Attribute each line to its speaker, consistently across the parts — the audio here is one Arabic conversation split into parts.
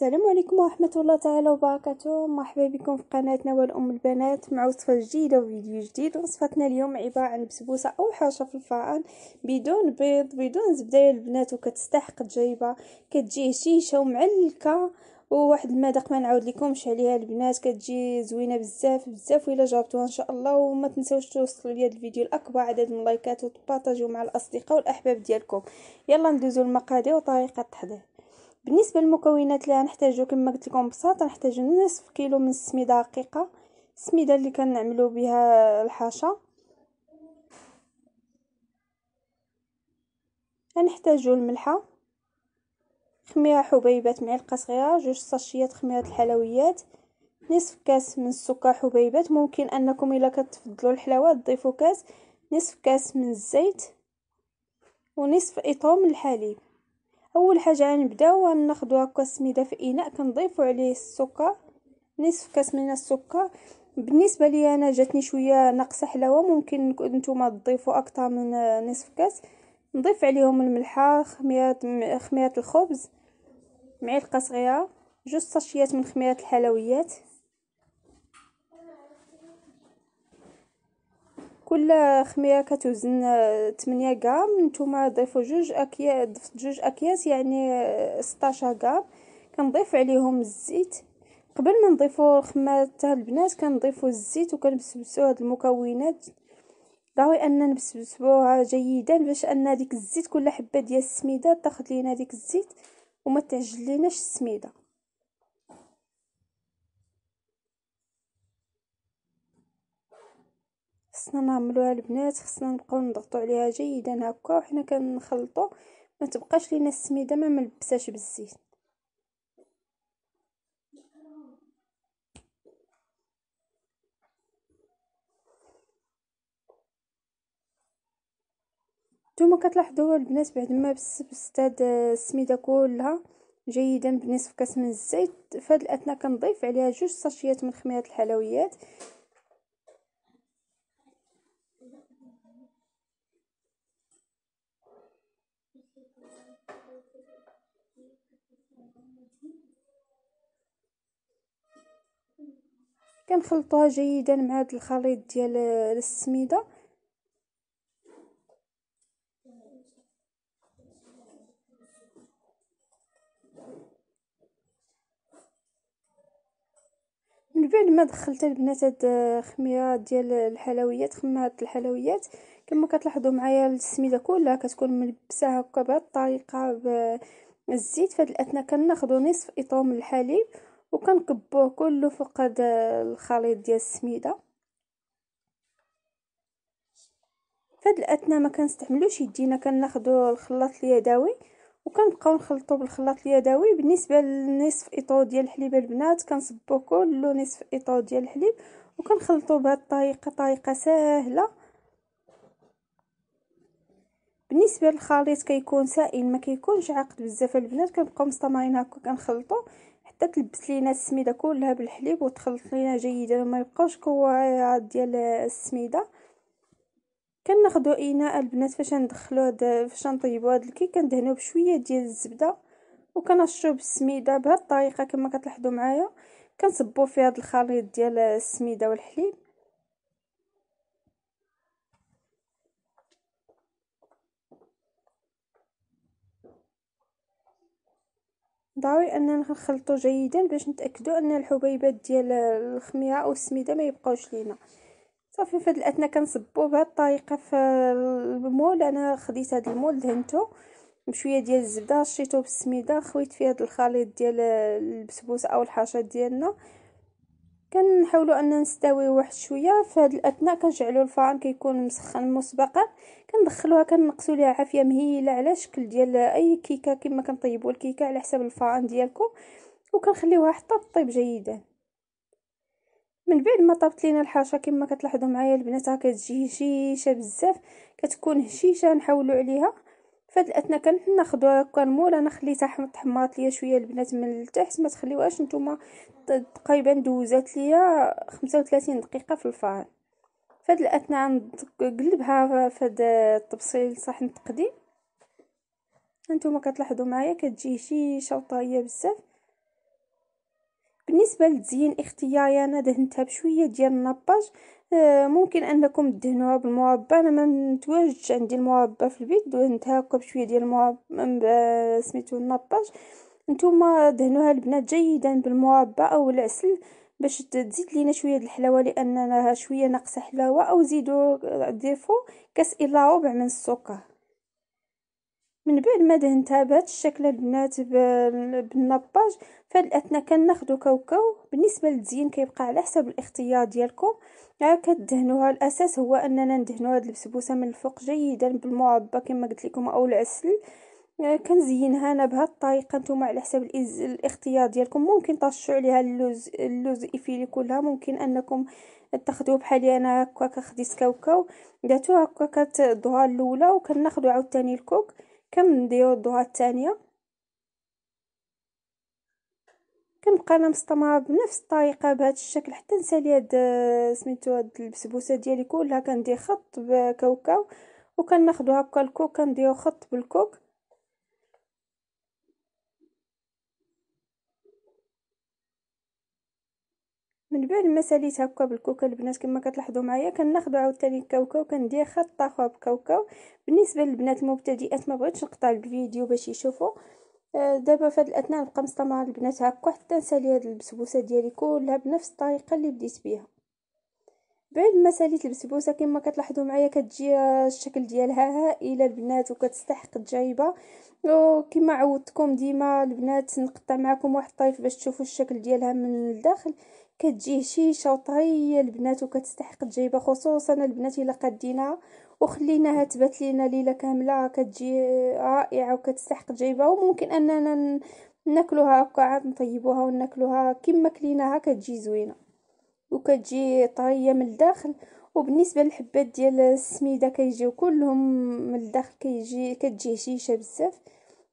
Speaker 1: السلام عليكم ورحمة الله تعالى وبركاته مرحبا بكم في قناتنا والأم البنات مع وصفة جديدة وفيديو جديد وصفتنا اليوم عبارة عن بسبوسة أو حاشة في الفرن بدون بيض بدون زبدة يا البنات وكتستحق تجربة كتجي هشيشة ومعلكة وواحد المذاق ما نعاود لكمش عليها البنات كتجي زوينه بزاف بزاف وإلا جربتوها ان شاء الله وما تنسوش توصلوا لي الفيديو الاكبر عدد من اللايكات وتبارطاجيو مع الاصدقاء والاحباب ديالكم يلا ندوزو المقادير وطريقه التحضير بالنسبه للمكونات اللي غنحتاجو كما قلت لكم ببساطه نحتاجو نصف كيلو من السميده رقيقه السميده اللي كنعملو بها الحاشا غنحتاجو الملحه خميره حبيبات معلقه صغيره جوج ساشيات خميره الحلويات نصف كاس من السكر حبيبات ممكن انكم الا كتفضلوا الحلاوه تضيفوا كاس نصف كاس من الزيت ونصف اطار من الحليب اول حاجه غنبداو ناخذ هكا السميده في اناء كنضيفوا عليه السكر نصف كاس من السكر بالنسبه لي انا جاتني شويه ناقصه حلاوه ممكن نتوما تضيفوا اكثر من نصف كاس نضيف عليهم الملحه خميره خميره الخبز معلقه صغيره جوج صاشيات من خميره الحلويات كل خميره كتوزن 8 آه، غرام نتوما ضيفوا جوج اكياس ضفت جوج اكياس يعني 16 آه، غرام كنضيف عليهم الزيت قبل ما نضيفوا الخماره تاع البنات كنضيفوا الزيت وكنبسبسوا هاد المكونات ضروري ان نبسبسوها جيدا باش ان ديك الزيت كل حبه ديال السميده تاخذ لينا ديك الزيت وما تعجل ليناش السميده خصنا نعملوها البنات خصنا نبقاو نضغطوا عليها جيدا هكا وحنا كنخلطوا ما تبقاش لينا السميده ما ملبساش بالزيت نتوما كتلاحظوا البنات بعد ما بسبست هاد السميده كلها جيدا بنصف كاس من الزيت فهاد الاثناء كنضيف عليها جوج صاشيات من خميره الحلويات كنخلطوها جيدا مع هذا الخليط ديال السميده من بعد ما دخلت البنات هاد الخميره ديال الحلويات خمرة الحلويات كما كتلاحظوا معايا السميده كلها كتكون ملبسه هكا بهاد الطريقه بالزيت فهاد الاثناء كناخذوا نصف اطوم من الحليب وكنكبوه كله فوق هاد الخليط ديال السميده فهاد الاثناء ما كنستعملوش يدينا كناخذوا الخلاط اليدوي وكنبقاو نخلطو بالخلاط اليدوي بالنسبه لنصف اطو ديال الحليب البنات كنصبو كله نصف اطو ديال الحليب وكنخلطو بهاد الطريقه طريقه سهله بالنسبه للخليط كيكون سائل ما كيكونش عاقد بزاف البنات كنبقاو مستمرين هكا كنخلطو حتى تلبس لينا السميده كلها بالحليب وتخلط لينا جيدا ما يبقاش كواعيات ديال السميده كناخذوا اناء البنات فاش هاد فاش نطيبوا هذا الكيك كندهنوا بشويه ديال الزبده وكنرشوه بالسميده بهذه الطريقه كما كتلاحظوا معايا كنصبوا فيه هذا الخليط ديال السميده والحليب ضروري اننا نخلطو جيدا باش نتاكدو ان الحبيبات ديال الخميره او السميده ما يبقاوش لينا صافي فهاد الاثناء كنصبو بهاد الطريقه في المول انا خديت هاد المول دهنتو بشويه ديال الزبده رشيتو بالسميده خويت فيه هاد الخليط ديال البسبوسه او الحاشات ديالنا كنحاولوا اننا نستويو واحد شويه في هذه الاثناء كنشعلوا الفرن كيكون مسخن مسبقا كندخلوها كنقصوا ليها عافيه مهيله على شكل ديال اي كيكه كما كنطيبوا الكيكه على حساب الفرن ديالكم وكنخليوها حتى طيب جيدا من بعد ما طابت لينا الحاشه كما كتلاحظوا معايا البنات راه كتجي هشيشه بزاف كتكون هشيشه نحاولوا عليها فهاد الاثناء كانت ناخذ المول انا خليتها تحمرت ليا شويه البنات من التحت ما تخليوهاش نتوما تقريبا دوزات ليا 35 دقيقه في الفرن فهاد الاثناء نقلبها فهاد الطبسيل صحن تقديم هانتوما كتلاحظوا معايا كتجي شي شوطه بزاف بالنسبه لتزيين اختياري دهنتها بشويه ديال النباج آه، ممكن انكم دهنوها بالمربى انا ما متواجدش عندي المربى في البيت دهنتها هكا بشويه ديال المربى سميتو النباج نتوما دهنوها البنات جيدا بالمربى او العسل باش تزيد لينا شويه الحلاوه لاننا شويه ناقصه حلاوه او زيدوا ديفو كاس الا ربع من السكر من بعد ما دهنتها بهاد الشكل البنات بالنباج فهاد الاثناء كناخذوا كاوكاو بالنسبه للتزيين كيبقى على حسب الاختيار ديالكم عا آه، كدهنوها الاساس هو اننا ندهنوا هاد البسبوسه من الفوق جيدا بالمعبى كما قلت لكم او العسل آه، كنزينها انا بهاد الطريقه نتوما على حسب الإز... الاختيار ديالكم ممكن ترشوا عليها اللوز اللوز ايفيلي كلها ممكن انكم تاخذوا بحالي انا هكا كخديت كاوكاو درتو هكا كتضها الاولى وكناخذوا عاوتاني الكوك كم نديرو الدوره الثانيه كنبقى انا مستمره بنفس الطريقه بهذا الشكل حتى نسالي هاد آه، سميتو هاد البسبوسه ديالي كلها كندير خط بكاوكاو وكناخدو هكا الكوك كنديرو خط بالكوك من بعد ما ساليت هكا بالكوكا البنات كما كتلاحظوا معايا كناخذ عاوتاني الكاوكاو كندير خط طاخوه بكاوكاو بالنسبه للبنات المبتدئات ما بغيتش نقطع الفيديو باش يشوفوا آه، دابا في هذه الاثناء نبقى مستمره البنات هكا حتى نسالي هاد البسبوسه ديالي كلها بنفس الطريقه اللي بديت بها بعد ما ساليت البسبوسه كما كتلاحظوا معايا كتجي الشكل ديالها هائله البنات وكتستحق التجربه وكما عودتكم ديما البنات نقطع معكم واحد الطريف باش تشوفوا الشكل ديالها من الداخل كتجي شيشه وطريه البنات وكتستحق تجيبها خصوصا البنات الا قدينا وخليناها تبات لينا ليله كامله كتجي رائعه وكتستحق تجيبها وممكن اننا ناكلوها هكا عاد نطيبوها وناكلوها كما كليناها كتجي زوينه وكتجي طريه من الداخل وبالنسبه للحبات ديال السميده كيجيو كلهم من الداخل كيجي كتجي هشيشه بزاف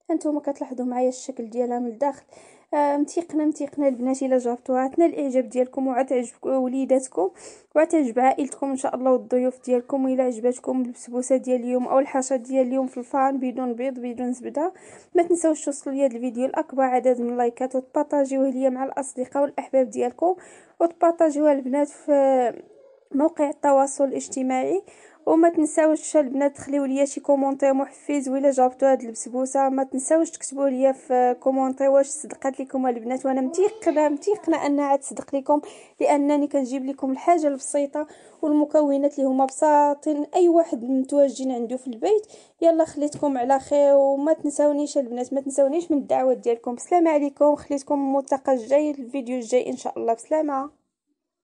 Speaker 1: هانتوما كتلاحظوا معايا الشكل ديالها من الداخل متيقنا آه، متيقنا البنات الا جربتوها عطنا الاعجاب ديالكم وعتعجب وليداتكم وعتعجب عائلتكم ان شاء الله والضيوف ديالكم الا عجبتكم البسبوسه ديال اليوم او الحشا ديال اليوم في الفان بدون بيض بدون زبده ما تنساوش توصلوا لي الفيديو لاكبر عدد من اللايكات وتبارطاجيوه ليا مع الاصدقاء والاحباب ديالكم وتبارطاجيوها البنات في موقع التواصل الاجتماعي وما تنساوش البنات تخليو ليا شي كومونتير محفز ولا جابتو هاد البسبوسه ما تنساوش تكتبوا ليا في كومونتير واش صدقات لكم البنات وانا متيقنه متيقنه انها تصدق لكم لانني كنجيب لكم الحاجه البسيطه والمكونات اللي هما بساطين اي واحد متواجدين عنده في البيت يلا خليتكم على خير وما تنساونيش البنات ما تنساونيش من الدعوات ديالكم بسلامه عليكم خليتكم الملتقى الجاي الفيديو الجاي ان شاء الله بسلامه